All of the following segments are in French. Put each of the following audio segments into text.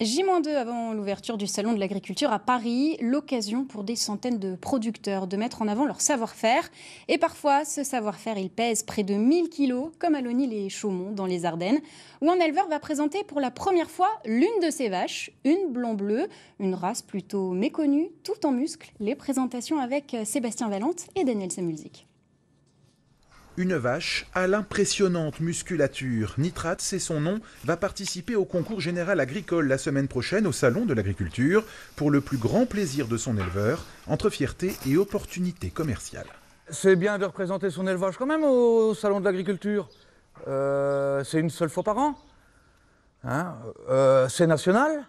J-2 avant l'ouverture du Salon de l'agriculture à Paris, l'occasion pour des centaines de producteurs de mettre en avant leur savoir-faire. Et parfois, ce savoir-faire, il pèse près de 1000 kilos, comme à les Chaumont, dans les Ardennes, où un éleveur va présenter pour la première fois l'une de ses vaches, une blanc bleue une race plutôt méconnue, tout en muscles. Les présentations avec euh, Sébastien Valente et Daniel Samulzik. Une vache à l'impressionnante musculature, nitrate, c'est son nom, va participer au concours général agricole la semaine prochaine au Salon de l'agriculture, pour le plus grand plaisir de son éleveur, entre fierté et opportunité commerciale. C'est bien de représenter son élevage quand même au Salon de l'agriculture. Euh, c'est une seule fois par an. Hein. Euh, c'est national.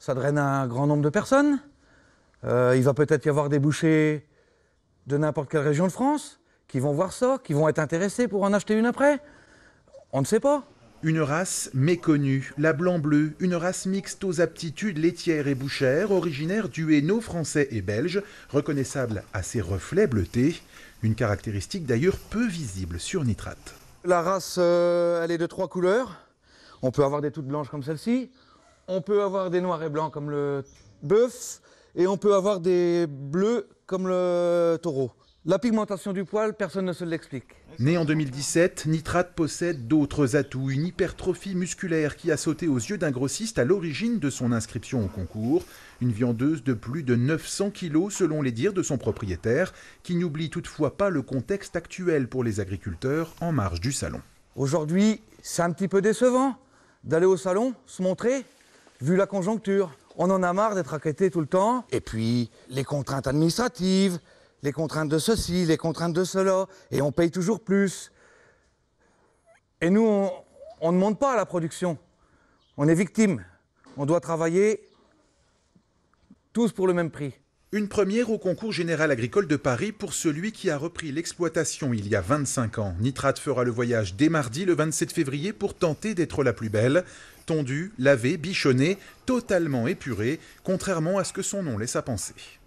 Ça draine un grand nombre de personnes. Euh, il va peut-être y avoir des bouchers de n'importe quelle région de France qui vont voir ça, qui vont être intéressés pour en acheter une après On ne sait pas. Une race méconnue, la blanc-bleu, une race mixte aux aptitudes laitières et bouchères, originaire du Hainaut français et belge, reconnaissable à ses reflets bleutés, une caractéristique d'ailleurs peu visible sur nitrate. La race, euh, elle est de trois couleurs. On peut avoir des toutes blanches comme celle-ci, on peut avoir des noirs et blancs comme le bœuf, et on peut avoir des bleus comme le taureau. La pigmentation du poil, personne ne se l'explique. Né en 2017, Nitrate possède d'autres atouts. Une hypertrophie musculaire qui a sauté aux yeux d'un grossiste à l'origine de son inscription au concours. Une viandeuse de plus de 900 kilos selon les dires de son propriétaire, qui n'oublie toutefois pas le contexte actuel pour les agriculteurs en marge du salon. Aujourd'hui, c'est un petit peu décevant d'aller au salon, se montrer, vu la conjoncture. On en a marre d'être inquiété tout le temps. Et puis, les contraintes administratives, les contraintes de ceci, les contraintes de cela, et on paye toujours plus. Et nous, on ne demande pas à la production. On est victime. On doit travailler tous pour le même prix. Une première au concours général agricole de Paris pour celui qui a repris l'exploitation il y a 25 ans. Nitrate fera le voyage dès mardi le 27 février pour tenter d'être la plus belle. Tondue, lavée, bichonnée, totalement épurée, contrairement à ce que son nom laisse à penser.